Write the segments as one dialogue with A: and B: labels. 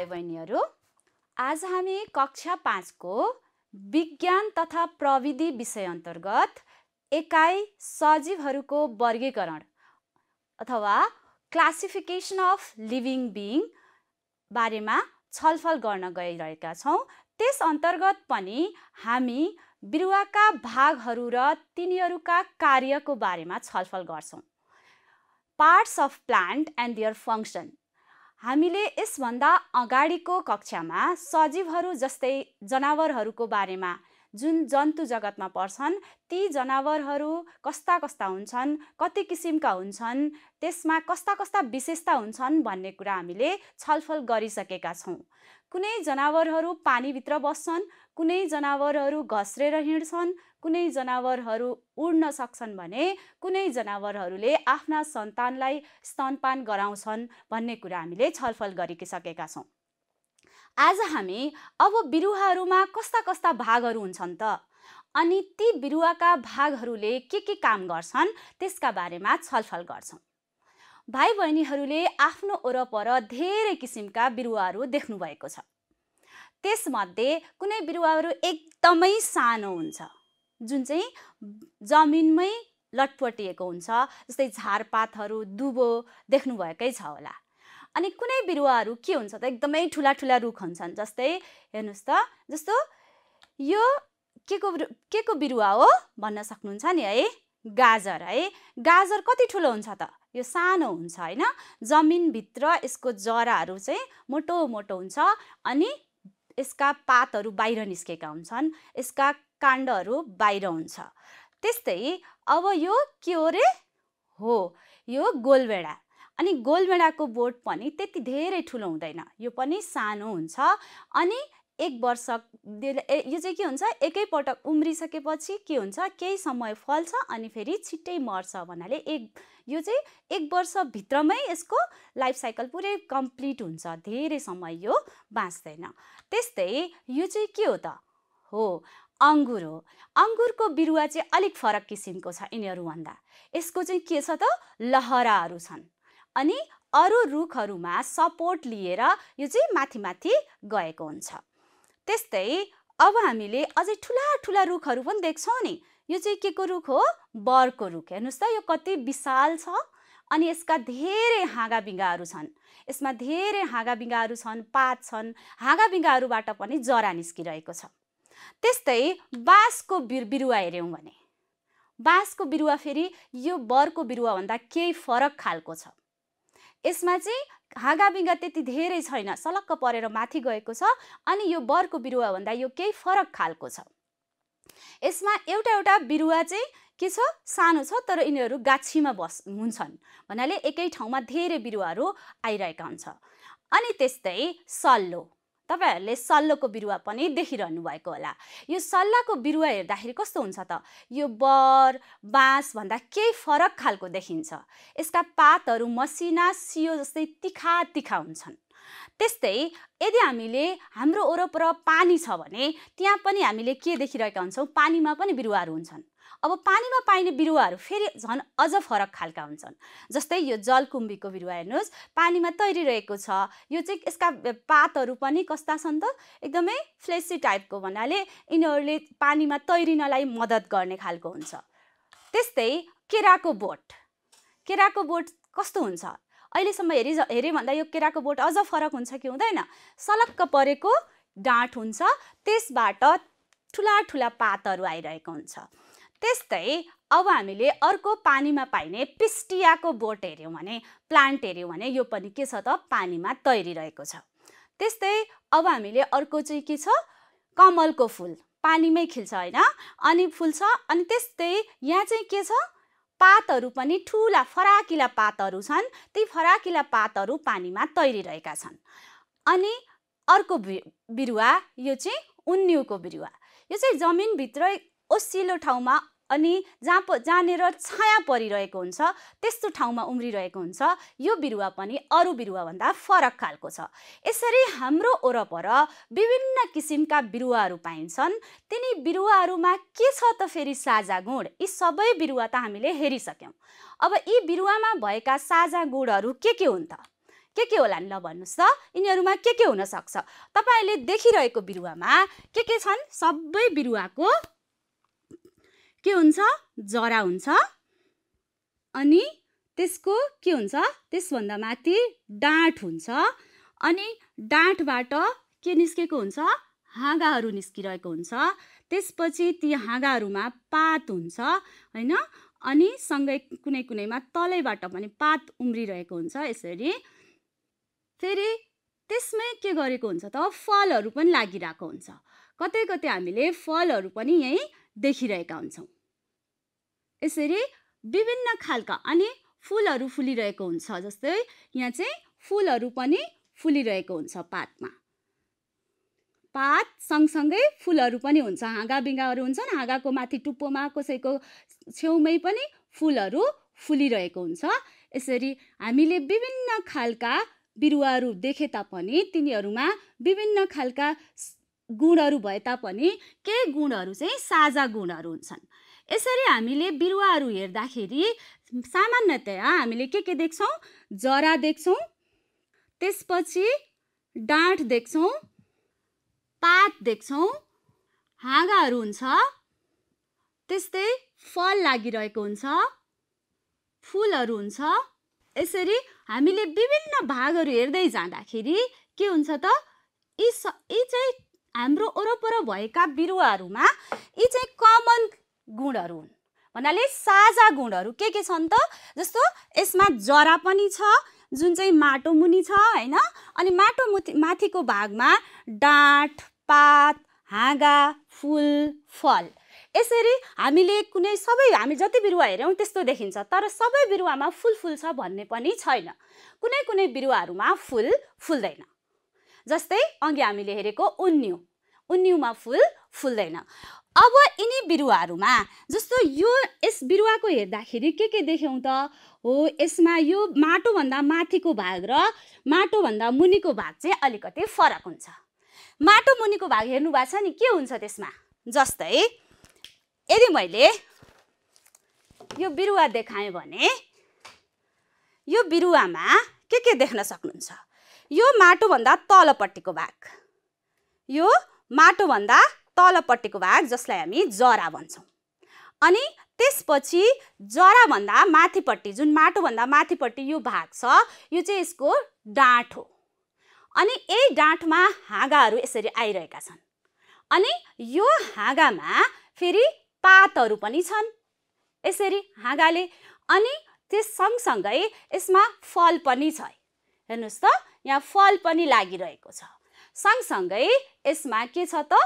A: भाइ बहिनीहरू आज हामी कक्षा पाँचको विज्ञान तथा प्रविधि विषय अन्तर्गत एकाइ सजीवहरूको वर्गीकरण अथवा क्लासिफिकेसन अफ लिभिङ बिङ बारेमा छलफल गर्न गइरहेका छौँ त्यस अन्तर्गत पनि हामी बिरुवाका भागहरू र तिनीहरूका कार्यको बारेमा छलफल गर्छौँ parts of plant and their function हामीले यसभन्दा अगाडिको कक्षामा सजीवहरू जस्तै जनावरहरूको बारेमा जुन जन्तु जगतमा पर्छन् ती जनावरहरू कस्ता कस्ता हुन्छन् कति किसिमका हुन्छन् त्यसमा कस्ता कस्ता विशेषता हुन्छन् भन्ने कुरा हामीले छलफल गरिसकेका छौँ कुनै जनावरहरू पानीभित्र बस्छन् कुनै जनावरहरू घस्रेर हिँड्छन् कुनै जनावरहरू उड्न सक्छन् भने कुनै जनावरहरूले आफ्ना सन्तानलाई स्तनपान गराउँछन् भन्ने कुरा हामीले छलफल गरिसकेका छौँ आज हामी अब बिरुवाहरूमा कस्ता कस्ता भागहरू हुन्छन् त अनि ती बिरुवाका भागहरूले के के काम गर्छन् त्यसका बारेमा छलफल गर्छौँ भाइ बहिनीहरूले आफ्नो वरपर धेरै किसिमका बिरुवाहरू देख्नुभएको छ त्यसमध्ये कुनै बिरुवाहरू एकदमै सानो हुन्छ जुन चाहिँ जमिनमै लटपटिएको हुन्छ जस्तै झारपातहरू दुबो देख्नुभएकै छ होला अनि कुनै बिरुवाहरू के हुन्छ त एकदमै ठुला ठुला रुख हुन्छन् जस्तै हेर्नुहोस् त जस्तो यो के को के को बिरुवा हो भन्न सक्नुहुन्छ नि है गाजर है गाजर कति ठुलो हुन्छ त यो सानो हुन्छ होइन जमिनभित्र यसको जराहरू चाहिँ मोटो मोटो हुन्छ अनि यसका पातहरू बाहिर निस्केका हुन्छन् यसका काण्डहरू बाहिर हुन्छ त्यस्तै अब यो के हो रे हो यो गोलभेडा अनि गोलभेडाको बोट पनि त्यति धेरै ठुलो हुँदैन यो पनि सानो हुन्छ अनि एक वर्ष यो चाहिँ के हुन्छ एकैपटक उम्रिसकेपछि के हुन्छ केही समय फल्छ अनि फेरि छिट्टै मर्छ भन्नाले एक यो चाहिँ एक वर्षभित्रमै यसको लाइफ साइकल पुरै कम्प्लिट हुन्छ धेरै समय यो बाँच्दैन त्यस्तै यो चाहिँ के हो त हो अङ्गुर हो अङ्गुरको बिरुवा चाहिँ अलिक फरक किसिमको छ यिनीहरूभन्दा यसको चाहिँ के छ त लहराहरू छन् अनि अरू रुखहरूमा सपोर्ट लिएर यो चाहिँ माथि माथि गएको हुन्छ त्यस्तै अब हामीले अझै ठुला ठुला रुखहरू पनि देख्छौँ नि यो चाहिँ के को रुख हो बरको रुख हेर्नुहोस् त यो कति विशाल छ अनि यसका धेरै बिँगाहरू छन् यसमा धेरै बिँगाहरू छन् पात छन् बिँगाहरूबाट पनि जरा निस्किरहेको छ त्यस्तै बाँसको बिर बिरुवा हेऱ्यौँ भने बाँसको बिरुवा फेरि यो बरको बिरुवाभन्दा केही फरक खालको छ यसमा चाहिँ हाँगाबिगा त्यति धेरै छैन सलक्क परेर माथि गएको छ अनि यो बरको बिरुवाभन्दा यो केही फरक खालको छ यसमा एउटा एउटा बिरुवा चाहिँ के छ सानो छ तर यिनीहरू गाछीमा बस् हुन्छन् भन्नाले एकै ठाउँमा धेरै बिरुवाहरू आइरहेका हुन्छ अनि त्यस्तै सल्लो तपाईँहरूले सल्लोको बिरुवा पनि देखिरहनु भएको होला यो सल्लाको बिरुवा हेर्दाखेरि कस्तो हुन्छ त यो बर बाँसभन्दा केही फरक खालको देखिन्छ यसका पातहरू मसिना सियो जस्तै तिखा तिखा हुन्छन् त्यस्तै यदि हामीले हाम्रो वरपर पानी छ भने त्यहाँ पनि हामीले के देखिरहेका हुन्छौँ पानीमा पनि बिरुवाहरू हुन्छन् अब पानीमा पाइने बिरुवाहरू फेरि झन् अझ फरक खालका हुन्छन् जस्तै यो जलकुम्बीको बिरुवा हेर्नुहोस् पानीमा तैरिरहेको छ यो चाहिँ यसका पातहरू पनि कस्ता छन् त एकदमै फ्लेसी टाइपको भन्नाले यिनीहरूले पानीमा तैरिनलाई मद्दत गर्ने खालको हुन्छ त्यस्तै केराको बोट केराको बोट कस्तो हुन्छ अहिलेसम्म हेरि हेऱ्यो भन्दा यो केराको बोट अझ फरक हुन्छ कि हुँदैन सलक्क परेको डाँठ हुन्छ त्यसबाट ठुला ठुला पातहरू आइरहेको हुन्छ त्यस्तै अब हामीले अर्को पानीमा पाइने पिस्टियाको बोट हेऱ्यौँ भने प्लान्ट हेऱ्यौँ भने यो पनि के छ त पानीमा तैरिरहेको छ त्यस्तै अब हामीले अर्को चाहिँ के छ कमलको फुल पानीमै खिल्छ होइन अनि फुल्छ अनि त्यस्तै यहाँ चाहिँ के छ पातहरू पनि ठुला फराकिला पातहरू छन् ती फराकिला पातहरू पानीमा तैरिरहेका छन् अनि अर्को बिरुवा यो चाहिँ उन्युको बिरुवा यो चाहिँ जमिनभित्र ओसिलो ठाउँमा अनि जहाँ प जहाँनिर छाया परिरहेको हुन्छ त्यस्तो ठाउँमा उम्रिरहेको हुन्छ यो बिरुवा पनि अरू बिरुवाभन्दा फरक खालको छ यसरी हाम्रो वरपर विभिन्न किसिमका बिरुवाहरू पाइन्छन् तिनी बिरुवाहरूमा के छ त फेरि साझा गुण यी सबै बिरुवा त हामीले हेरिसक्यौँ अब यी बिरुवामा भएका साझा गुणहरू के के हुन् त के के होला नि ल भन्नुहोस् त यिनीहरूमा के के हुनसक्छ तपाईँले देखिरहेको बिरुवामा के के छन् सबै बिरुवाको के हुन्छ जरा हुन्छ अनि त्यसको के हुन्छ त्यसभन्दा माथि डाँठ हुन्छ अनि डाँठबाट के निस्केको हुन्छ हाँगाहरू निस्किरहेको हुन्छ त्यसपछि ती हाँगाहरूमा पात हुन्छ होइन अनि सँगै कुनै कुनैमा तलैबाट पनि पात उम्रिरहेको हुन्छ यसरी फेरि त्यसमै के गरेको हुन्छ त फलहरू पनि लागिरहेको हुन्छ कतै कतै हामीले फलहरू पनि यहीँ देखिरहेका हुन्छौँ यसरी विभिन्न खालका अनि फुलहरू फुलिरहेको हुन्छ जस्तै यहाँ चाहिँ फुलहरू पनि फुलिरहेको हुन्छ पातमा पात सँगसँगै फुलहरू पनि हुन्छ हाँगा बिँगाहरू हुन्छन् हाँगाको माथि टुप्पोमा कसैको छेउमै पनि फुलहरू फुलिरहेको हुन्छ यसरी हामीले विभिन्न खालका बिरुवाहरू देखे तापनि तिनीहरूमा विभिन्न खालका गुणहरू भए तापनि केही गुणहरू चाहिँ साझा गुणहरू हुन्छन् यसरी हामीले बिरुवाहरू हेर्दाखेरि सामान्यतया हामीले के के देख्छौँ जरा देख्छौँ त्यसपछि डाँठ देख्छौँ पात देख्छौँ हाँगाहरू हुन्छ त्यस्तै फल लागिरहेको हुन्छ फुलहरू हुन्छ यसरी हामीले विभिन्न भागहरू हेर्दै जाँदाखेरि के हुन्छ त यी स यी चाहिँ हाम्रो वरपर भएका बिरुवाहरूमा यी चाहिँ कमन गुणहरू हुन् भन्नाले साझा गुणहरू के के छन् त जस्तो यसमा जरा पनि छ जुन चाहिँ माटो मुनि छ होइन अनि माटो मुथि माथिको भागमा डाँठ पात हाँगा फुल फल यसरी हामीले कुनै सबै हामी जति बिरुवा हेऱ्यौँ त्यस्तो देखिन्छ तर सबै बिरुवामा फुल फुल्छ भन्ने पनि छैन कुनै कुनै बिरुवाहरूमा फुल फुल्दैन जस्तै अघि हामीले हेरेको उन्यु उन्युमा फुल फुल्दैन अब यिनी बिरुवाहरूमा जस्तो यो यस बिरुवाको हेर्दाखेरि के के देख्यौँ त हो यसमा यो माटोभन्दा माथिको भाग र माटोभन्दा मुनिको भाग चाहिँ अलिकति फरक हुन्छ माटो मुनिको भाग हेर्नु भएको छ नि के हुन्छ त्यसमा जस्तै यदि मैले यो बिरुवा देखाएँ भने यो बिरुवामा के के देख्न सक्नुहुन्छ यो माटोभन्दा तलपट्टिको भाग यो माटोभन्दा तलपट्टिको भाग जसलाई हामी जरा भन्छौँ अनि त्यसपछि जराभन्दा माथिपट्टि जुन माटोभन्दा माथिपट्टि यो भाग छ यो चाहिँ यसको डाँठ हो अनि यही डाँठमा हाँगाहरू यसरी आइरहेका छन् अनि यो हाँगामा फेरि पातहरू पनि छन् यसरी हाँगाले अनि त्यस सँगसँगै यसमा फल पनि छ हेर्नुहोस् त यहाँ फल पनि लागिरहेको छ सँगसँगै यसमा के छ त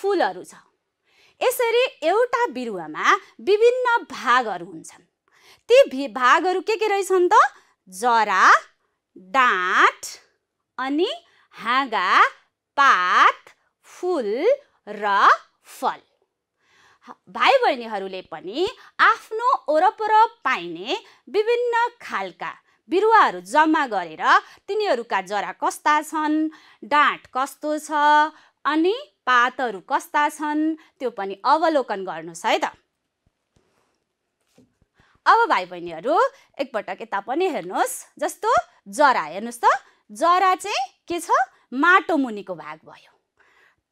A: फुलहरू छ यसरी एउटा बिरुवामा विभिन्न भागहरू हुन्छन् ती भागहरू के के रहेछन् त जरा डाँट अनि हाँगा पात फुल र फल भाइ बहिनीहरूले पनि आफ्नो वरपर पाइने विभिन्न खालका बिरुवाहरू जम्मा गरेर तिनीहरूका जरा कस्ता छन् डाँट कस्तो छ अनि पातहरू कस्ता छन् त्यो पनि अवलोकन गर्नुहोस् है त अब भाइ बहिनीहरू एकपटक यता पनि हेर्नुहोस् जस्तो जरा हेर्नुहोस् त जरा चाहिँ के छ माटो मुनिको भाग भयो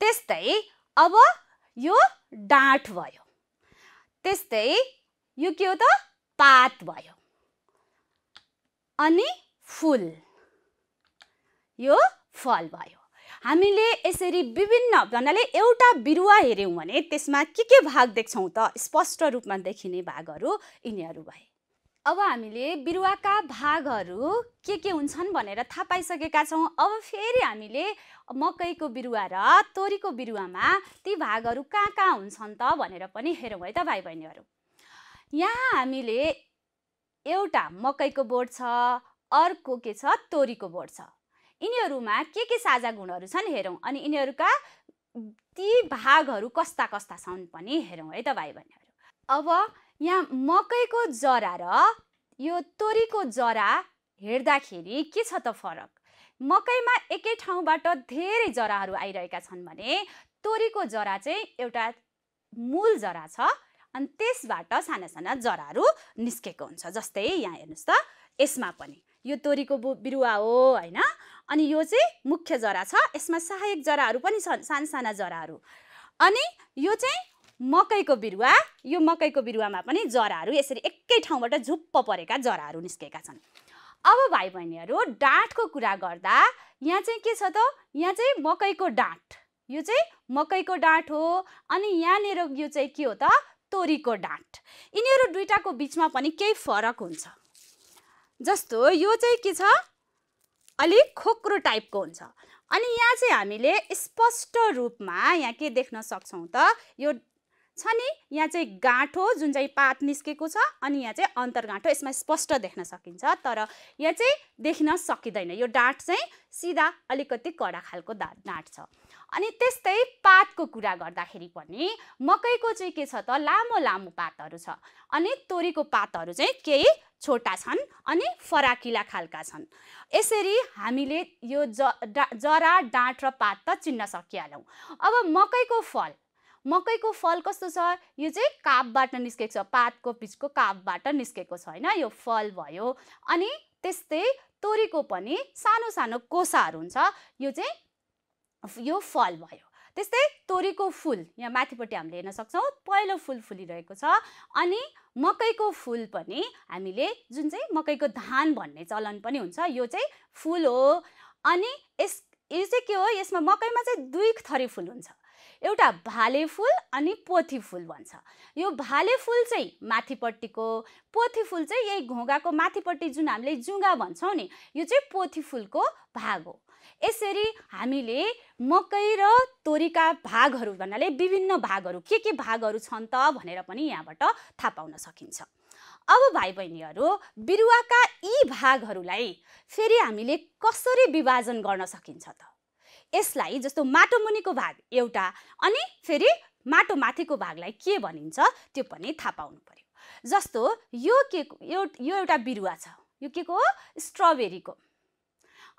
A: त्यस्तै अब यो डाँठ भयो त्यस्तै यो के हो त पात भयो अनि फुल यो फल भयो हामीले यसरी विभिन्न भन्नाले एउटा बिरुवा हेऱ्यौँ भने त्यसमा के के भाग देख्छौँ त स्पष्ट रूपमा देखिने भागहरू यिनीहरू भए अब हामीले बिरुवाका भागहरू के के हुन्छन् भनेर थाहा पाइसकेका छौँ अब फेरि हामीले मकैको बिरुवा र तोरीको बिरुवामा ती भागहरू कहाँ कहाँ हुन्छन् त भनेर पनि हेरौँ है त भाइ बहिनीहरू यहाँ हामीले एउटा मकैको बोट छ अर्को के छ तोरीको बोट छ यिनीहरूमा के के साझा गुणहरू छन् हेरौँ अनि यिनीहरूका ती भागहरू कस्ता कस्ता छन् पनि हेरौँ है त भाइ बहिनीहरू अब यहाँ मकैको जरा र यो तोरीको जरा हेर्दाखेरि के छ त फरक मकैमा एकै ठाउँबाट धेरै जराहरू आइरहेका छन् भने तोरीको जरा चाहिँ एउटा मूल जरा छ अनि त्यसबाट साना साना जराहरू निस्केको हुन्छ जस्तै यहाँ हेर्नुहोस् त यसमा पनि यो तोरीको बिरुवा हो होइन अनि यो चाहिँ मुख्य जरा छ यसमा सहायक जराहरू पनि छन् साना साना जराहरू अनि यो चाहिँ मकैको बिरुवा यो मकैको बिरुवामा पनि जराहरू यसरी एकै ठाउँबाट झुप्प परेका जराहरू निस्केका छन् अब भाइ बहिनीहरू डाँठको कुरा गर्दा यहाँ चाहिँ के छ त यहाँ चाहिँ मकैको डाँट यो चाहिँ मकैको डाँठ हो अनि यहाँनिर यो चाहिँ के हो त तोरीको डाँट यिनीहरू दुइटाको बिचमा पनि केही फरक हुन्छ जस्तो यो चाहिँ के छ अलिक खोक्रो टाइपको हुन्छ अनि यहाँ चाहिँ हामीले स्पष्ट रूपमा यहाँ के देख्न सक्छौँ त यो छ नि यहाँ चाहिँ गाँठो जुन चाहिँ पात निस्केको छ अनि यहाँ चाहिँ अन्तर्गाँठो यसमा स्पष्ट देख्न सकिन्छ तर यहाँ चाहिँ देख्न सकिँदैन यो डाँट चाहिँ सिधा अलिकति कडा खालको डाँट छ अनि त्यस्तै पातको कुरा गर्दाखेरि पनि मकैको चाहिँ के छ त लामो लामो पातहरू छ अनि तोरीको पातहरू चाहिँ केही छोटा छन् अनि फराकिला खालका छन् यसरी हामीले यो ज डा जरा डाँट र पात त चिन्न सकिहाल्यौँ अब मकैको फल मकैको फल कस्तो छ यो चाहिँ कापबाट निस्केको छ पातको पिचको कापबाट निस्केको छ होइन यो फल भयो अनि त्यस्तै तोरीको पनि सानो सानो कोसाहरू हुन्छ यो चाहिँ यो फल भयो त्यस्तै तोरीको फुल यहाँ माथिपट्टि हामीले हेर्न सक्छौँ पहिलो फुल फुलिरहेको छ अनि मकैको फुल पनि हामीले जुन चाहिँ मकैको धान भन्ने चलन पनि हुन्छ यो चाहिँ फुल हो अनि यस यो चाहिँ के हो यसमा मकैमा चाहिँ दुई थरी फुल हुन्छ एउटा भाले फुल अनि पोथी फुल भन्छ यो भाले फुल चाहिँ माथिपट्टिको पोथी फुल चाहिँ यही घोगाको माथिपट्टि जुन हामीले जुङ्गा भन्छौँ नि यो चाहिँ पोथी फुलको भाग हो यसरी हामीले मकै र तोरीका भागहरू भन्नाले विभिन्न भागहरू के के भागहरू छन् त भनेर पनि यहाँबाट थाहा पाउन सकिन्छ अब भाइ बहिनीहरू बिरुवाका यी भागहरूलाई फेरि हामीले कसरी विभाजन गर्न सकिन्छ त यसलाई जस्तो माटो मुनिको भाग एउटा अनि फेरि माटो माथिको भागलाई के भनिन्छ त्यो पनि थाहा पाउनु पर्यो जस्तो यो के यो एउटा बिरुवा छ यो के को हो स्ट्रबेरीको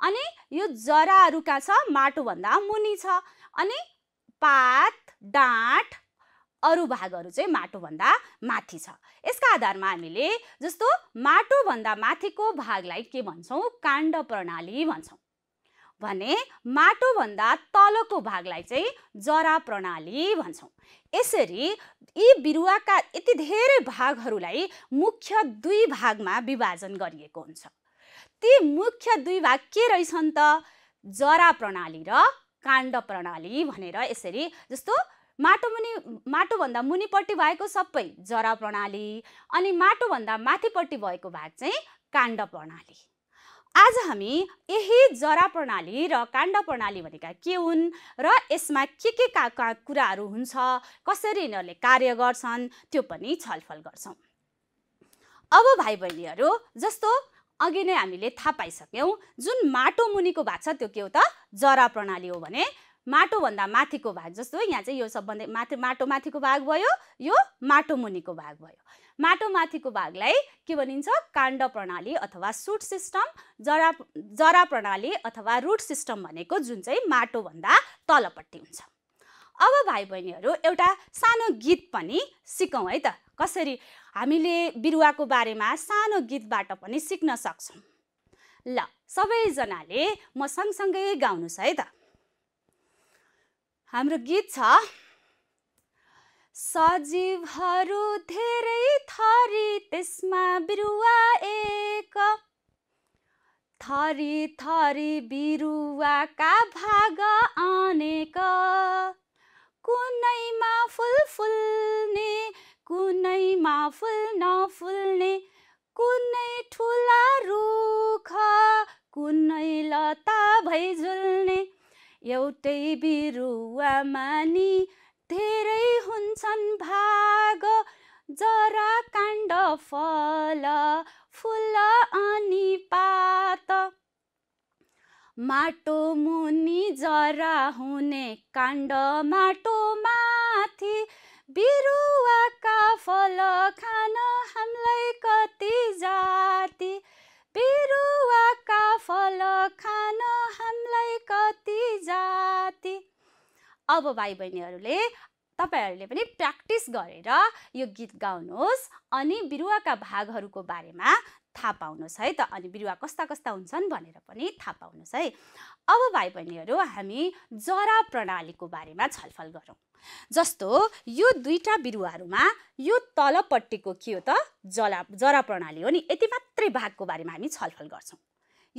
A: अनि यो जराहरू कहाँ छ माटोभन्दा मुनि छ अनि पात डाँठ अरू भागहरू चाहिँ माटोभन्दा माथि छ यसका आधारमा हामीले जस्तो माटोभन्दा माथिको भागलाई के भन्छौँ काण्ड प्रणाली भन्छौँ भने माटोभन्दा तलको भागलाई चाहिँ जरा प्रणाली भन्छौँ यसरी यी बिरुवाका यति धेरै भागहरूलाई मुख्य दुई भागमा विभाजन गरिएको हुन्छ ती मुख्य दुई भाग के रहेछन् त जरा प्रणाली र काण्ड प्रणाली भनेर यसरी जस्तो माटो मुनि माटोभन्दा मुनिपट्टि भएको सबै जरा प्रणाली अनि माटोभन्दा माथिपट्टि भएको भाग चाहिँ काण्ड प्रणाली आज हामी यही जरा प्रणाली र काण्ड प्रणाली भनेका के हुन् र यसमा के के का, का कुराहरू हुन्छ कसरी यिनीहरूले कार्य गर्छन् त्यो पनि छलफल गर्छौँ अब भाइ बहिनीहरू जस्तो अघि नै हामीले थाहा पाइसक्यौँ जुन माटो मुनिको भाग छ त्यो के हो त जरा प्रणाली हो भने माटोभन्दा माथिको भाग जस्तो यहाँ चाहिँ यो सबभन्दा माथि माटो माथिको भाग भयो यो माटो मुनिको भाग भयो माटो माथिको भागलाई के भनिन्छ काण्ड प्रणाली अथवा सुट सिस्टम जरा जरा प्रणाली अथवा रुट सिस्टम भनेको जुन चाहिँ माटोभन्दा तलपट्टि हुन्छ अब भाइ बहिनीहरू एउटा सानो गीत पनि सिकौँ है त कसरी हामीले बिरुवाको बारेमा सानो गीतबाट पनि सिक्न सक्छौँ ल सबैजनाले म सँगसँगै गाउनुहोस् है त हाम्रो गीत छ सजीवहरू धेरै थरी त्यसमा बिरुवा एक थरी थरी बिरुवाका भाग अनेक कुनैमा फुल फुल्ने कुनैमा फुल नफुल्ने कुनै ठुला रुख कुनै लता भई झुल्ने एउटै बिरुवा मानि धेरै हुन्छन् भाग जरा काण्ड फल फुल अनि पात माटो मुनि जरा हुने काण्ड माटो माथि बिरुवाका फल खान हामीलाई कति जाति बिरुवाका फल खान हामीलाई कति जाति अब भाइ बहिनीहरूले तपाईँहरूले पनि प्र्याक्टिस गरेर यो गीत गाउनुहोस् अनि बिरुवाका भागहरूको बारेमा थाहा पाउनुहोस् है त अनि बिरुवा कस्ता कस्ता हुन्छन् भनेर पनि थाहा पाउनुहोस् है अब भाइ बहिनीहरू हामी जरा प्रणालीको बारेमा छलफल गरौँ जस्तो यो दुईवटा बिरुवाहरूमा यो तलपट्टिको के हो त जला जरा प्रणाली हो नि यति मात्रै भागको बारेमा हामी छलफल गर्छौँ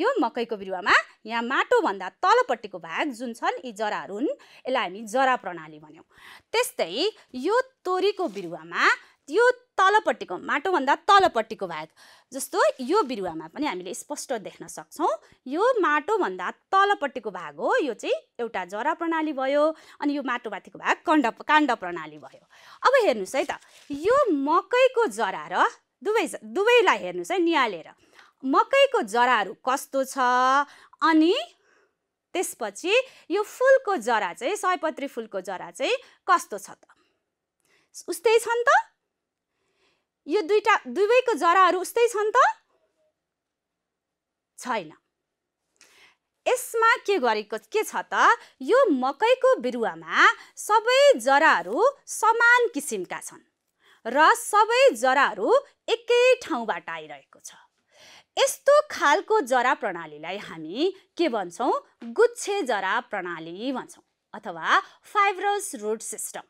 A: यो मकैको बिरुवामा यहाँ माटोभन्दा तलपट्टिको भाग जुन छन् यी जराहरू हुन् यसलाई हामी जरा प्रणाली भन्यौँ त्यस्तै यो तोरीको बिरुवामा त्यो तलपट्टिको माटोभन्दा तलपट्टिको भाग जस्तो यो बिरुवामा पनि हामीले स्पष्ट देख्न सक्छौँ यो माटोभन्दा तलपट्टिको भाग हो यो चाहिँ एउटा जरा प्रणाली भयो अनि यो माटोमाथिको भाग काण्ड काण्ड प्रणाली भयो अब हेर्नुहोस् है त यो मकैको जरा र दुवै दुवैलाई हेर्नुहोस् है निहालेर मकैको जराहरू कस्तो छ अनि त्यसपछि यो फुलको जरा चाहिँ सयपत्री फुलको जरा चाहिँ कस्तो छ त उस्तै छन् त यो दुईटा दुवैको जराहरू उस्तै छन् त छैन यसमा के गरेको के छ त यो मकैको बिरुवामा सबै जराहरू समान किसिमका छन् र सबै जराहरू एकै ठाउँबाट आइरहेको छ यस्तो खालको जरा प्रणालीलाई हामी के भन्छौँ गुच्छे जरा प्रणाली भन्छौँ अथवा फाइब्रस रुट सिस्टम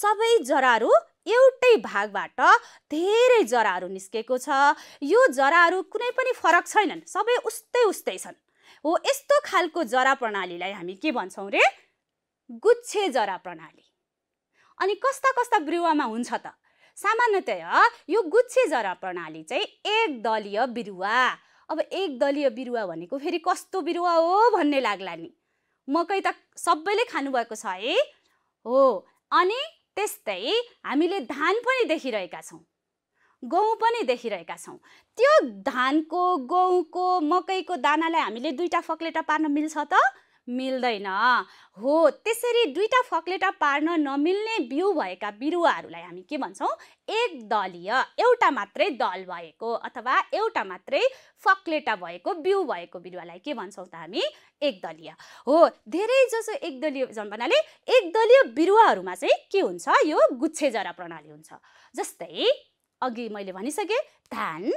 A: सबै जराहरू एउटै भागबाट धेरै जराहरू निस्केको छ यो जराहरू कुनै पनि फरक छैनन् सबै उस्तै उस्तै छन् हो यस्तो खालको जरा प्रणालीलाई हामी के भन्छौँ रे गुच्छे जरा प्रणाली अनि कस्ता कस्ता बिरुवामा हुन्छ त सामान्यतया यो गुच्छे जरा प्रणाली चाहिँ एक दलीय बिरुवा अब एक दलीय बिरुवा भनेको फेरि कस्तो बिरुवा हो भन्ने लाग्ला नि मकै त सबैले खानुभएको छ है हो अनि त्यस्तै हामीले धान पनि देखिरहेका छौँ गहुँ पनि देखिरहेका छौँ त्यो धानको गहुँको मकैको दानालाई हामीले दुईवटा फक्लेटा पार्न मिल्छ त मिल्दैन हो त्यसरी दुईवटा फक्लेटा पार्न नमिल्ने बिउ भएका बिरुवाहरूलाई हामी के भन्छौँ एक दलीय एउटा मात्रै दल भएको अथवा एउटा मात्रै फक्लेटा भएको बिउ भएको बिरुवालाई के भन्छौँ त हामी एक दलीय हो धेरै धेरैजसो एकदलीय छन् भन्नाले एकदलीय बिरुवाहरूमा चाहिँ के हुन्छ यो गुच्छे जरा प्रणाली हुन्छ जस्तै अघि मैले भनिसकेँ धान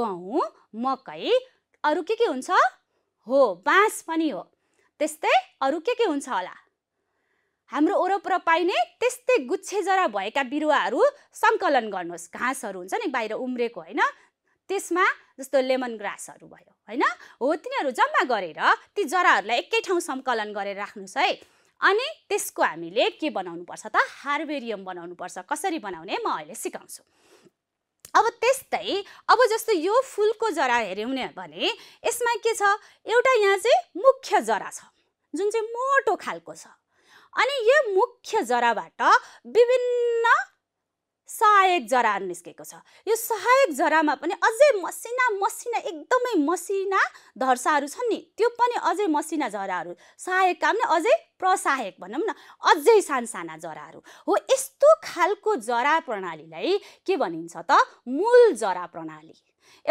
A: गहुँ मकै अरू के के हुन्छ हो बाँस पनि हो त्यस्तै अरू के के हुन्छ होला हाम्रो वरपर पाइने त्यस्तै गुच्छे जरा भएका बिरुवाहरू सङ्कलन गर्नुहोस् घाँसहरू हुन्छ नि बाहिर उम्रेको होइन त्यसमा जस्तो लेमन ग्रासहरू भयो होइन हो तिनीहरू जम्मा गरेर ती जराहरूलाई एकै ठाउँ सङ्कलन गरेर राख्नुहोस् है अनि त्यसको हामीले के बनाउनुपर्छ त हार्बेरियम बनाउनुपर्छ कसरी बनाउने म अहिले सिकाउँछु अब त्यस्तै अब जस्तो यो फुलको जरा हेऱ्यौँ भने यसमा के छ एउटा यहाँ चाहिँ मुख्य जरा छ जुन चाहिँ मोटो खालको छ अनि यो मुख्य जराबाट विभिन्न सहायक जरा निस्केको छ यो सहायक जरामा पनि अझै मसिना मसिना एकदमै मसिना धर्साहरू छन् नि त्यो पनि अझै मसिना जराहरू सहायक काम नै अझै प्रसहायक भनौँ न अझै सानसाना जराहरू हो यस्तो खालको जरा प्रणालीलाई के भनिन्छ त मूल जरा प्रणाली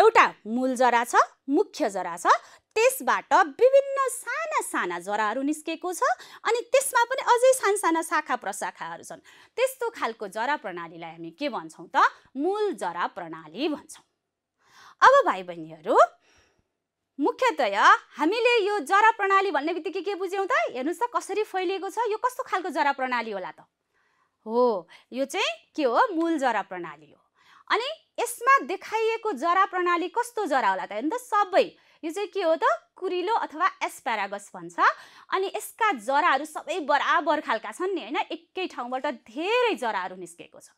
A: एउटा मूल जरा छ मुख्य जरा छ त्यसबाट विभिन्न साना साना जराहरू निस्केको छ अनि त्यसमा पनि अझै साना साना शाखा प्रशाखाहरू छन् त्यस्तो खालको जरा प्रणालीलाई हामी के भन्छौँ त मूल जरा प्रणाली भन्छौँ अब भाइ बहिनीहरू मुख्यतया हामीले यो जरा प्रणाली भन्ने बित्तिकै के बुझ्यौँ त हेर्नुहोस् त कसरी फैलिएको छ यो कस्तो खालको जरा प्रणाली होला त हो यो चाहिँ के हो मूल जरा प्रणाली हो अनि यसमा देखाइएको जरा प्रणाली कस्तो जरा होला त हेर्नु त सबै यो चाहिँ के हो त कुरिलो अथवा एस्प्यारागस भन्छ अनि यसका जराहरू सबै बराबर खालका छन् नि होइन एकै ठाउँबाट धेरै जराहरू निस्केको छ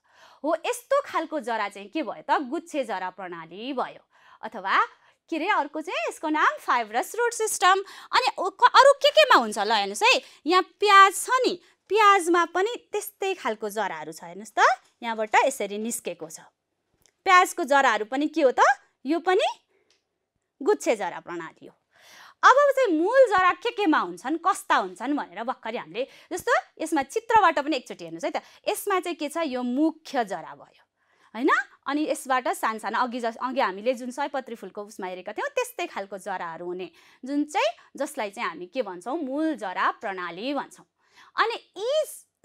A: हो यस्तो खालको जरा चाहिँ के भयो त गुच्छे जरा प्रणाली भयो अथवा के अरे अर्को चाहिँ यसको नाम फाइब्रस रुट सिस्टम अनि अरू के केमा हुन्छ ल हेर्नुहोस् है यहाँ प्याज छ नि प्याजमा पनि त्यस्तै खालको जराहरू छ हेर्नुहोस् त यहाँबाट यसरी निस्केको छ प्याजको जराहरू पनि के हो त यो पनि गुच्छे जरा प्रणाली हो अब चाहिँ मूल जरा के केमा हुन्छन् कस्ता हुन्छन् भनेर भर्खरै हामीले जस्तो यसमा चित्रबाट पनि एकचोटि हेर्नुहोस् है त यसमा चाहिँ के छ यो मुख्य जरा भयो होइन अनि यसबाट सानसानो अघि जस अघि हामीले जुन सयपत्री फुलको उसमा हेरेका थियौँ त्यस्तै खालको जराहरू हुने जुन चाहिँ जसलाई चाहिँ हामी के भन्छौँ मूल जरा प्रणाली भन्छौँ अनि यी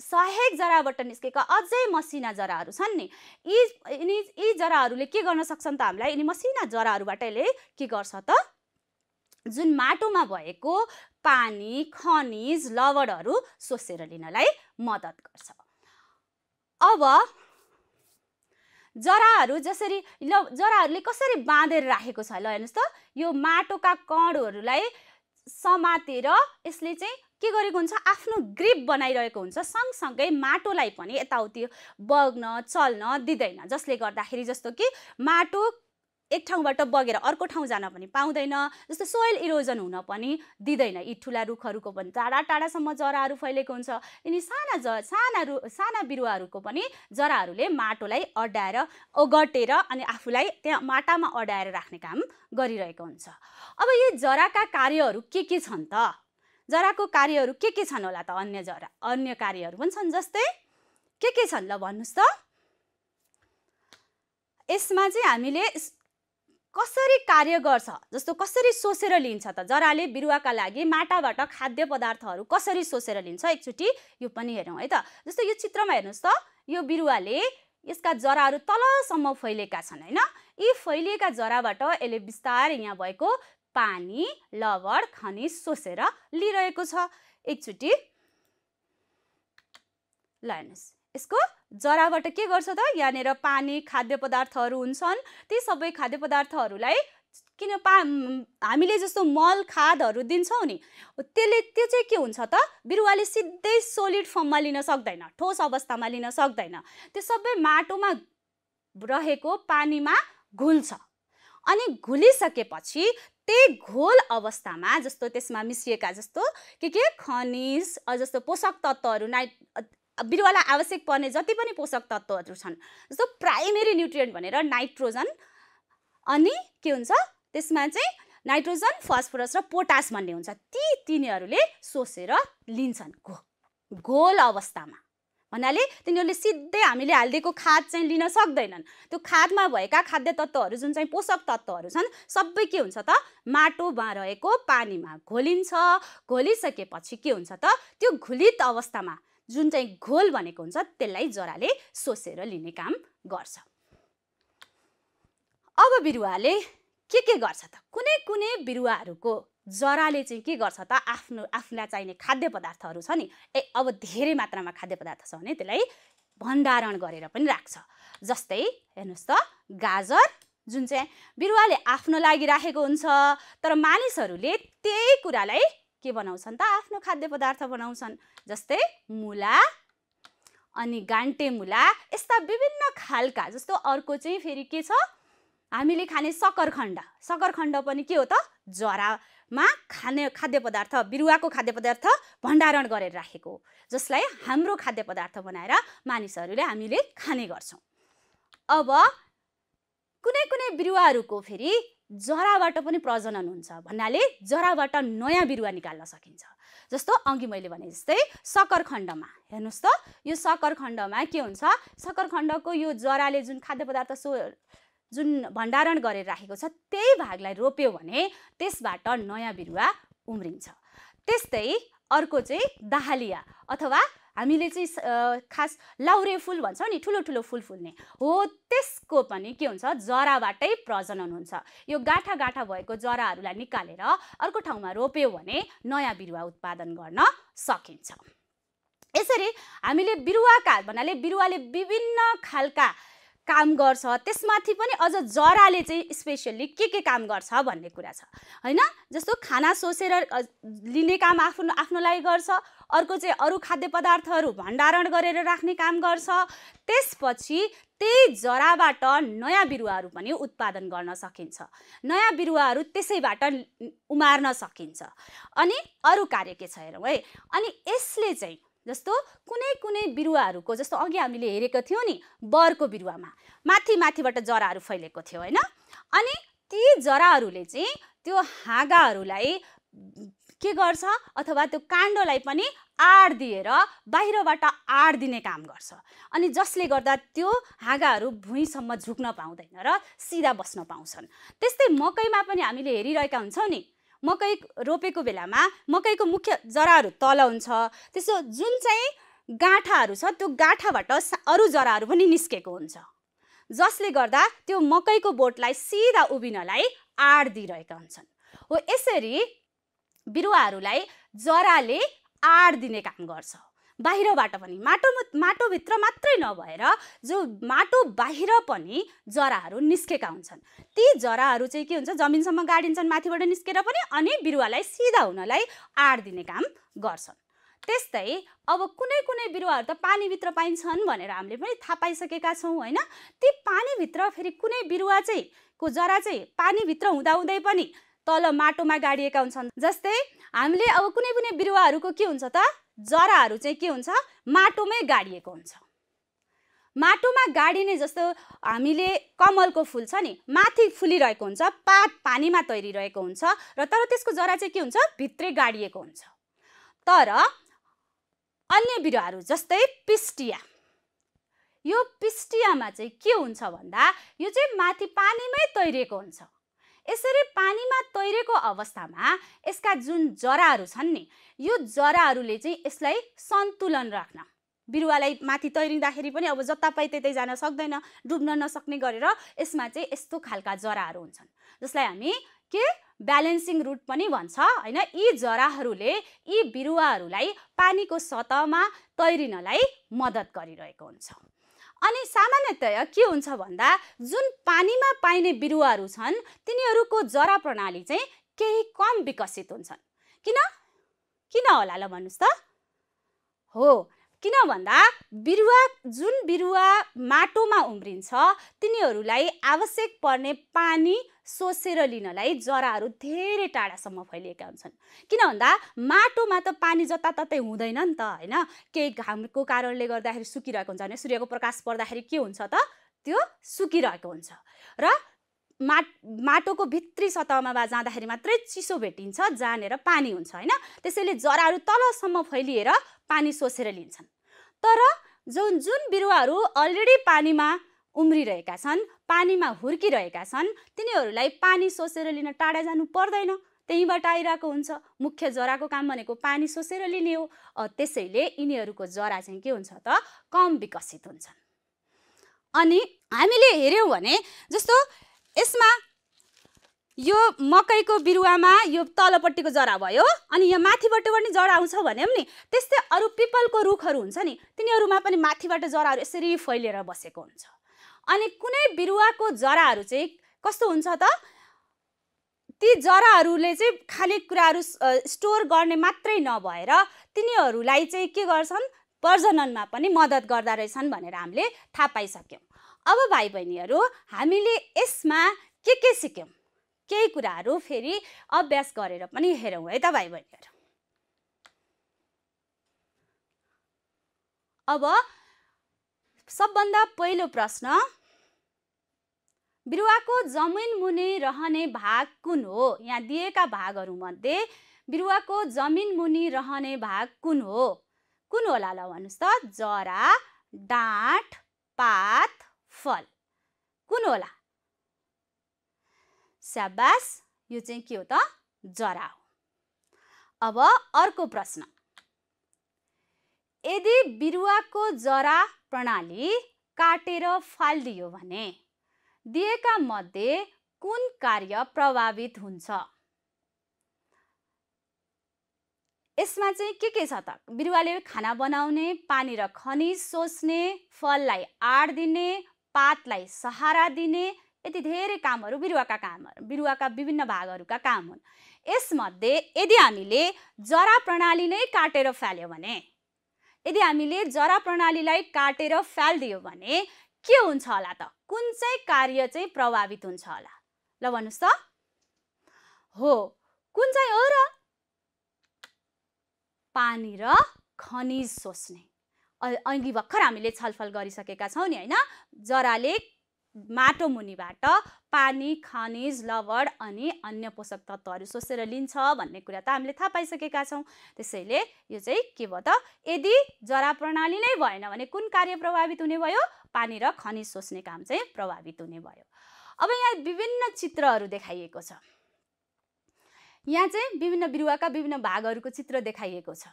A: सहायक जराबाट निस्केका अझै मसिना जराहरू छन् नि यी यिनी यी जराहरूले के गर्न सक्छन् त हामीलाई यिनी मसिना जराहरूबाट यसले के गर्छ त जुन माटोमा भएको पानी खनिज लवडहरू सोसेर लिनलाई मद्दत गर्छ अब जराहरू जसरी ल जराहरूले कसरी बाँधेर राखेको छ ल हेर्नुहोस् त यो माटोका कणहरूलाई समातेर यसले चाहिँ के गरेको हुन्छ आफ्नो ग्रिप बनाइरहेको हुन्छ सँगसँगै माटोलाई पनि यताउति बग्न चल्न दिँदैन जसले गर्दाखेरि जस्तो कि माटो एक ठाउँबाट बगेर अर्को ठाउँ जान पनि पाउँदैन जस्तो सोइल इरोजन हुन पनि दिँदैन यी ठुला रुखहरूको पनि टाढा टाढासम्म जराहरू फैलेको हुन्छ यिनी साना ज साना रु साना बिरुवाहरूको पनि जराहरूले माटोलाई अड्याएर ओगटेर अनि आफूलाई त्यहाँ माटामा अड्याएर राख्ने काम गरिरहेको हुन्छ अब यी जराका कार्यहरू के के छन् त जराको कार्यहरू के के छन् होला त अन्य जरा अन्य कार्यहरू पनि छन् जस्तै के के छन् ल भन्नुहोस् त यसमा चाहिँ हामीले कसरी कार्य गर्छ जस्तो कसरी सोसेर लिन्छ त जराले बिरुवाका लागि माटाबाट खाद्य पदार्थहरू कसरी सोसेर लिन्छ एकचोटि यो पनि हेरौँ है त जस्तो यो चित्रमा हेर्नुहोस् त यो बिरुवाले यसका जराहरू तलसम्म फैलिएका छन् होइन यी फैलिएका जराबाट यसले बिस्तारै यहाँ भएको पानी लवण खनिज सोसेर लिइरहेको छ एकचोटि ल हेर्नुहोस् यसको जराबाट के गर्छ त यहाँनिर पानी खाद्य पदार्थहरू हुन्छन् ती सबै खाद्य पदार्थहरूलाई किन पा हामीले जस्तो मल खादहरू दिन्छौँ नि त्यसले त्यो चाहिँ के हुन्छ त बिरुवाले सिधै सोलिड फर्ममा लिन सक्दैन ठोस अवस्थामा लिन सक्दैन त्यो सबै माटोमा रहेको पानीमा घुल्छ अनि घुलिसकेपछि त्यही घोल अवस्थामा जस्तो त्यसमा मिसिएका जस्तो के के खनिज जस्तो पोषक तत्त्वहरू नाइट बिरुवालाई आवश्यक पर्ने जति पनि पोषक तत्त्वहरू छन् जस्तो प्राइमेरी न्युट्रियन्ट भनेर नाइट्रोजन अनि के हुन्छ त्यसमा चाहिँ नाइट्रोजन फस्फोरस र पोटास भन्ने हुन्छ ती तिनीहरूले सोसेर लिन्छन् घो घोल अवस्थामा भन्नाले तिनीहरूले सिधै हामीले हालिदिएको खाद चाहिँ लिन सक्दैनन् त्यो खादमा भएका खाद्य तत्त्वहरू जुन चाहिँ पोषक तत्त्वहरू छन् सबै के हुन्छ त माटोमा रहेको पानीमा घोलिन्छ घोलिसकेपछि के हुन्छ त त्यो घुलित अवस्थामा जुन चाहिँ घोल भनेको हुन्छ त्यसलाई जराले सोसेर लिने काम गर्छ अब बिरुवाले के के गर्छ त कुनै कुनै बिरुवाहरूको जराले चाहिँ के गर्छ त आफ्नो आफूलाई चाहिने खाद्य पदार्थहरू छ नि ए अब धेरै मात्रामा खाद्य पदार्थ छ भने त्यसलाई भण्डारण गरेर पनि राख्छ जस्तै हेर्नुहोस् त गाजर जुन चाहिँ बिरुवाले आफ्नो लागि राखेको हुन्छ तर मानिसहरूले त्यही कुरालाई के बनाउँछन् त आफ्नो खाद्य पदार्थ बनाउँछन् जस्तै मुला अनि गान्टे मुला यस्ता विभिन्न खालका जस्तो अर्को चाहिँ फेरि के छ हामीले खाने सकरखण्ड सकरखण्ड पनि के हो त जरा मा खाने खाद्य पदार्थ बिरुवाको खाद्य पदार्थ भण्डारण गरेर राखेको जसलाई हाम्रो खाद्य पदार्थ बनाएर मानिसहरूले हामीले खाने गर्छौँ अब कुनै कुनै बिरुवाहरूको फेरि जराबाट पनि प्रजनन हुन्छ भन्नाले जराबाट नयाँ बिरुवा निकाल्न सकिन्छ जस्तो अघि मैले भने जस्तै सकरखण्डमा हेर्नुहोस् त यो सकरखण्डमा के हुन्छ सकरखण्डको यो जराले जुन खाद्य पदार्थ सो जुन भण्डारण गरेर राखेको छ त्यही भागलाई रोप्यो भने त्यसबाट नयाँ बिरुवा उम्रिन्छ त्यस्तै अर्को चाहिँ दाहालिया अथवा हामीले चाहिँ खास लाउरे फुल भन्छौँ नि ठुलो ठुलो फुल फुल्ने हो त्यसको पनि के हुन्छ जराबाटै प्रजनन हुन्छ यो गाठा गाठा भएको जराहरूलाई निकालेर अर्को ठाउँमा रोप्यो भने नयाँ बिरुवा उत्पादन गर्न सकिन्छ यसरी हामीले बिरुवाका भन्नाले बिरुवाले विभिन्न खालका काम गर्छ त्यसमाथि पनि अझ जराले चाहिँ स्पेसल्ली के के काम गर्छ भन्ने कुरा छ होइन जस्तो खाना सोसेर लिने काम आफ्नो आफ्नो लागि गर्छ अर्को चाहिँ अरू खाद्य पदार्थहरू भण्डारण गरेर राख्ने काम गर्छ त्यसपछि त्यही जराबाट नयाँ बिरुवाहरू पनि उत्पादन गर्न सकिन्छ नयाँ बिरुवाहरू त्यसैबाट उमार्न सकिन्छ अनि अरू कार्य के छ हेरौँ है अनि यसले चाहिँ जस्तो कुनै कुनै बिरुवाहरूको जस्तो अघि हामीले हेरेको थियौँ नि बरको बिरुवामा माथि माथिबाट जराहरू फैलेको थियो होइन अनि ती जराहरूले चाहिँ त्यो हाँगाहरूलाई के गर्छ अथवा त्यो काण्डलाई पनि आड दिएर बाहिरबाट आड दिने काम गर्छ अनि जसले गर्दा त्यो हाँगाहरू भुइँसम्म झुक्न पाउँदैन र सिधा बस्न पाउँछन् त्यस्तै मकैमा पनि हामीले हेरिरहेका हुन्छौँ नि मकै रोपेको बेलामा मकैको मुख्य जराहरू तल हुन्छ त्यसो जुन चाहिँ गाँठाहरू छ त्यो गाँठाबाट अरू जराहरू पनि निस्केको हुन्छ जसले गर्दा त्यो मकैको बोटलाई सिधा उभिनलाई आड दिइरहेका हुन्छन् हो यसरी बिरुवाहरूलाई जराले आड दिने काम गर्छ बाहिरबाट पनि माटो माटोभित्र मात्रै नभएर जो माटो बाहिर पनि जराहरू निस्केका हुन्छन् ती जराहरू चाहिँ के हुन्छ जमिनसम्म गाडिन्छन् माथिबाट निस्केर पनि अनि बिरुवालाई सिधा हुनलाई आड दिने काम गर्छन् त्यस्तै अब कुनै कुनै बिरुवाहरू त पानीभित्र पाइन्छन् भनेर हामीले पनि थाहा पाइसकेका छौँ होइन ती पानीभित्र फेरि कुनै बिरुवा चाहिँ को जरा चाहिँ पानीभित्र हुँदाहुँदै पनि तल माटोमा गाडिएका हुन्छन् जस्तै हामीले अब कुनै कुनै बिरुवाहरूको के हुन्छ त जराहरू चाहिँ के हुन्छ माटोमै गाडिएको हुन्छ माटोमा गाडिने जस्तो हामीले कमलको फुल छ नि माथि फुलिरहेको हुन्छ पात पानीमा तैरिरहेको हुन्छ र तर त्यसको जरा चाहिँ के हुन्छ भित्रै गाडिएको हुन्छ तर अन्य बिरुवाहरू जस्तै पिस्टिया यो पिस्टियामा चाहिँ के हुन्छ भन्दा यो चाहिँ माथि पानीमै तैरिएको हुन्छ यसरी पानीमा तैरेको अवस्थामा यसका जुन जराहरू छन् नि यो जराहरूले चाहिँ यसलाई सन्तुलन राख्न बिरुवालाई माथि तैरिँदाखेरि पनि अब जता पाइ त्यतै जान सक्दैन डुब्न नसक्ने गरेर यसमा चाहिँ यस्तो खालका जराहरू हुन्छन् जसलाई हामी के ब्यालेन्सिङ रुट पनि भन्छ होइन यी जराहरूले यी बिरुवाहरूलाई पानीको सतहमा तैरिनलाई मद्दत गरिरहेको हुन्छ अनि सामान्यतया के हुन्छ भन्दा जुन पानीमा पाइने बिरुवाहरू छन् तिनीहरूको जरा प्रणाली चाहिँ केही कम विकसित हुन्छन् किन किन होला ल भन्नुहोस् त हो किन भन्दा बिरुवा जुन बिरुवा माटोमा उम्रिन्छ तिनीहरूलाई आवश्यक पर्ने पानी सोसेर लिनलाई जराहरू धेरै टाढासम्म फैलिएका हुन्छन् किन भन्दा माटोमा त पानी जताततै हुँदैन नि त होइन केही घामको कारणले गर्दाखेरि सुकिरहेको हुन्छ भने सूर्यको प्रकाश पर्दाखेरि के हुन्छ त त्यो सुकिरहेको हुन्छ र मा माटोको भित्री सतहमा बा जाँदाखेरि मात्रै चिसो भेटिन्छ जानेर पानी हुन्छ होइन त्यसैले जराहरू तलसम्म फैलिएर पानी सोसेर लिन्छन् तर जुन जुन बिरुवाहरू अलरेडी पानीमा उम्रिरहेका छन् पानीमा हुर्किरहेका छन् तिनीहरूलाई पानी सोसेर लिन टाढा जानु पर्दैन त्यहीँबाट आइरहेको हुन्छ मुख्य जराको काम भनेको पानी सोसेर लिने हो त्यसैले यिनीहरूको जरा चाहिँ के हुन्छ त कम विकसित हुन्छन् अनि हामीले हेऱ्यौँ भने जस्तो यसमा यो मकैको बिरुवामा यो तलपट्टिको जरा भयो अनि यो माथिबाट पनि जरा आउँछ भने पनि त्यस्तै अरू पिपलको रुखहरू हुन्छ नि तिनीहरूमा पनि माथिबाट जराहरू यसरी फैलिएर बसेको हुन्छ अनि कुनै बिरुवाको जराहरू चाहिँ कस्तो हुन्छ त ती जराहरूले चाहिँ खाने कुराहरू स्टोर गर्ने मात्रै नभएर तिनीहरूलाई चाहिँ के गर्छन् प्रजननमा पनि मद्दत गर्दा रहेछन् भनेर हामीले थाहा पाइसक्यौँ अब भाइ बहिनीहरू हामीले यसमा के के सिक्यौँ केही कुराहरू फेरि अभ्यास गरेर पनि हेरौँ है त भाइ बहिनीहरू अब सबभन्दा पहिलो प्रश्न बिरुवाको जमिन मुनि रहने भाग कुन हो यहाँ दिएका भागहरूमध्ये बिरुवाको जमिन मुनि रहने भाग कुन हो कुन होला ल भन्नुहोस् त जरा डाँठ पात फल कुन होला स्याबास यो चाहिँ के हो त जरा हो अब अर्को प्रश्न यदि बिरुवाको जरा प्रणाली काटेर फालिदियो भने दिएका मध्ये कुन कार्य प्रभावित हुन्छ यसमा चाहिँ के के छ त बिरुवाले खाना बनाउने पानी र खनिज सोच्ने फललाई आड दिने पातलाई सहारा दिने यति धेरै कामहरू बिरुवाका कामहरू बिरुवाका विभिन्न भागहरूका काम हुन् यसमध्ये यदि हामीले जरा प्रणाली नै काटेर फाल्यो भने यदि हामीले जरा प्रणालीलाई काटेर फालिदियो भने के हुन्छ होला त कुन चाहिँ कार्य चाहिँ प्रभावित हुन्छ होला ल भन्नुहोस् त हो कुन चाहिँ हो र पानी र खनिज सोच्ने अहिले भर्खर हामीले छलफल गरिसकेका छौँ नि होइन जराले माटो मुनिबाट पानी खनिज लवड अनि अन्य पोषक तत्त्वहरू सोसेर लिन्छ भन्ने कुरा त हामीले थाहा पाइसकेका छौँ त्यसैले यो चाहिँ के भयो त यदि जरा प्रणाली नै भएन भने कुन कार्य प्रभावित हुने भयो पानी र खनिज सोच्ने काम चाहिँ प्रभावित हुने भयो अब यहाँ विभिन्न चित्रहरू देखाइएको छ यहाँ चाहिँ विभिन्न बिरुवाका विभिन्न भागहरूको चित्र देखाइएको छ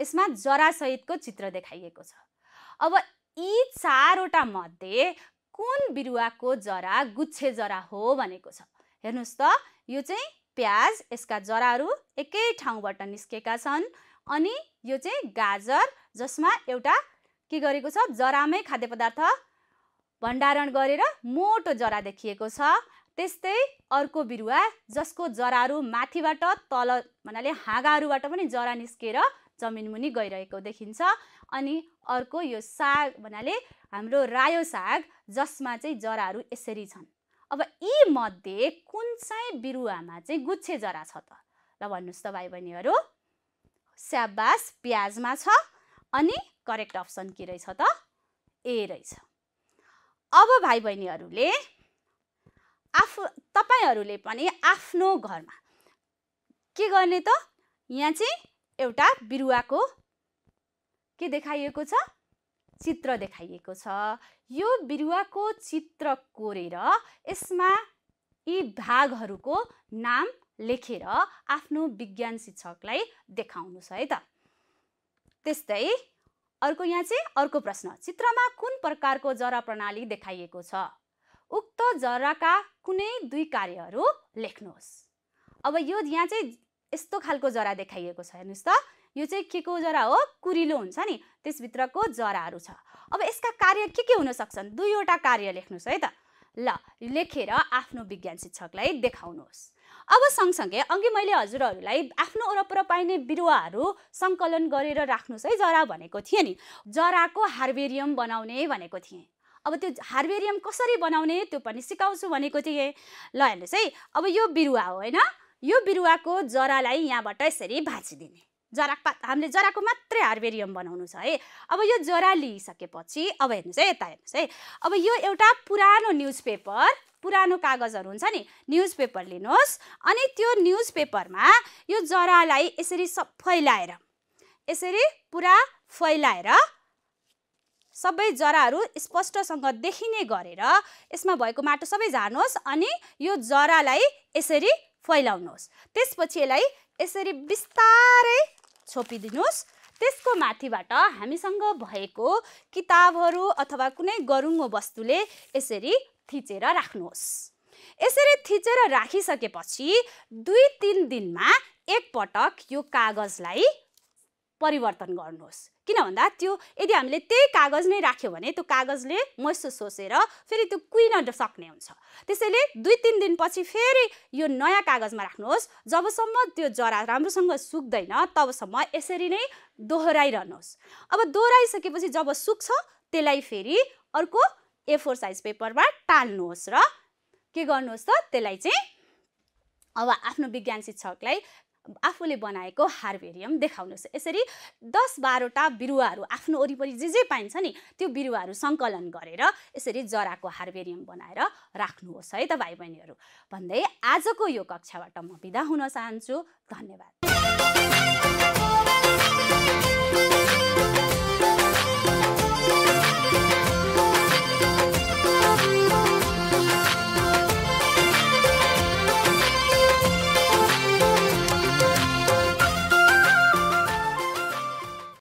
A: यसमा जरासहितको चित्र देखाइएको छ अब यी चारवटा मध्ये कुन बिरुवाको जरा गुच्छे जरा हो भनेको छ हेर्नुहोस् त यो चाहिँ प्याज यसका जराहरू एकै ठाउँबाट निस्केका छन् अनि यो चाहिँ गाजर जसमा एउटा के गरेको छ जरामै खाद्य पदार्थ भण्डारण गरेर मोटो जरा देखिएको छ त्यस्तै अर्को बिरुवा जसको जराहरू माथिबाट तल भन्नाले हाँगाहरूबाट पनि जरा निस्केर जमिनमुनि गइरहेको देखिन्छ अनि अर्को यो साग भन्नाले हाम्रो रायो साग जसमा चाहिँ जराहरू यसरी छन् अब यी मध्ये कुन चाहिँ बिरुवामा चाहिँ गुच्छे जरा छ त ल भन्नुहोस् त भाइ बहिनीहरू स्याबास प्याजमा छ अनि करेक्ट अप्सन के रहेछ त ए रहेछ अब भाइ बहिनीहरूले आफू तपाईँहरूले पनि आफ्नो घरमा के गर्ने त यहाँ चाहिँ एउटा बिरुवाको के देखाइएको छ चित्र देखाइएको छ यो बिरुवाको चित्र कोरेर यसमा यी भागहरूको नाम लेखेर आफ्नो विज्ञान शिक्षकलाई देखाउनुहोस् है त त्यस्तै अर्को यहाँ चाहिँ अर्को प्रश्न चित्रमा कुन प्रकारको जरा प्रणाली देखाइएको छ उक्त जराका कुनै दुई कार्यहरू लेख्नुहोस् अब यो यहाँ चाहिँ यस्तो खालको जरा देखाइएको छ हेर्नुहोस् त यो चाहिँ के को जरा हो कुरिलो हुन्छ नि त्यसभित्रको जराहरू छ अब यसका कार्य के के हुन सक्छन् दुईवटा कार्य लेख्नुहोस् है त ल लेखेर आफ्नो विज्ञान शिक्षकलाई देखाउनुहोस् अब सँगसँगै अघि मैले हजुरहरूलाई आफ्नो वरपर पाइने बिरुवाहरू सङ्कलन गरेर राख्नुहोस् है जरा भनेको थिएँ नि जराको हार्बेरियम बनाउने भनेको थिएँ अब त्यो हार्बेरियम कसरी बनाउने त्यो पनि सिकाउँछु भनेको थिएँ ल हेर्नुहोस् है अब यो बिरुवा हो होइन यो बिरुवाको जरालाई यहाँबाट यसरी भाँचिदिने जरा पात हामीले जराको मात्रै हार्बेरियम बनाउनु छ है अब यो जरा लिइसकेपछि अब हेर्नुहोस् है यता हेर्नुहोस् है अब यो एउटा पुरानो न्युज पेपर पुरानो कागजहरू हुन्छ नि न्युज पेपर लिनुहोस् अनि त्यो न्युज पेपरमा यो जरालाई यसरी सब फैलाएर यसरी पुरा फैलाएर सबै जराहरू स्पष्टसँग देखिने गरेर यसमा भएको माटो सबै झार्नुहोस् अनि यो जरालाई यसरी फैलाउनुहोस् त्यसपछि यसलाई यसरी बिस्तारै छोपिदिनुहोस् त्यसको माथिबाट हामीसँग भएको किताबहरू अथवा कुनै गरुङ्गो वस्तुले यसरी थिचेर राख्नुहोस् यसरी थिचेर राखिसकेपछि दुई तिन दिनमा एकपटक यो कागजलाई परिवर्तन गर्नुहोस् किन भन्दा त्यो यदि हामीले त्यही कागज नै राख्यो भने त्यो कागजले मोइस्चर सोसेर फेरि त्यो कुहिन सक्ने हुन्छ त्यसैले दुई तिन दिनपछि फेरि यो नयाँ कागजमा राख्नुहोस् जबसम्म त्यो जरा राम्रोसँग सुक्दैन तबसम्म यसरी नै दोहोऱ्याइरहनुहोस् अब दोहोऱ्याइसकेपछि जब सुक्छ त्यसलाई फेरि अर्को ए साइज पेपरमा टाल्नुहोस् र के गर्नुहोस् त त्यसलाई चाहिँ अब आफ्नो विज्ञान शिक्षकलाई आफूले बनाएको हार्बेरियम देखाउनुहोस् यसरी दस बाह्रवटा बिरुवाहरू आफ्नो वरिपरि जे जे पाइन्छ नि त्यो बिरुवाहरू सङ्कलन गरेर यसरी जराको हार्बेरियम बनाएर राख्नुहोस् है त भाइ बहिनीहरू भन्दै आजको यो कक्षाबाट म बिदा हुन चाहन्छु धन्यवाद